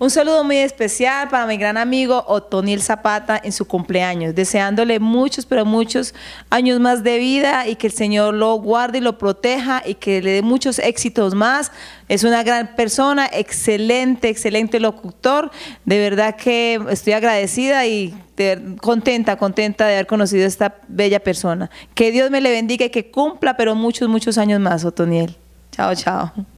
Un saludo muy especial para mi gran amigo Otoniel Zapata en su cumpleaños, deseándole muchos, pero muchos años más de vida y que el Señor lo guarde y lo proteja y que le dé muchos éxitos más. Es una gran persona, excelente, excelente locutor. De verdad que estoy agradecida y contenta, contenta de haber conocido a esta bella persona. Que Dios me le bendiga y que cumpla, pero muchos, muchos años más, Otoniel. Chao, chao.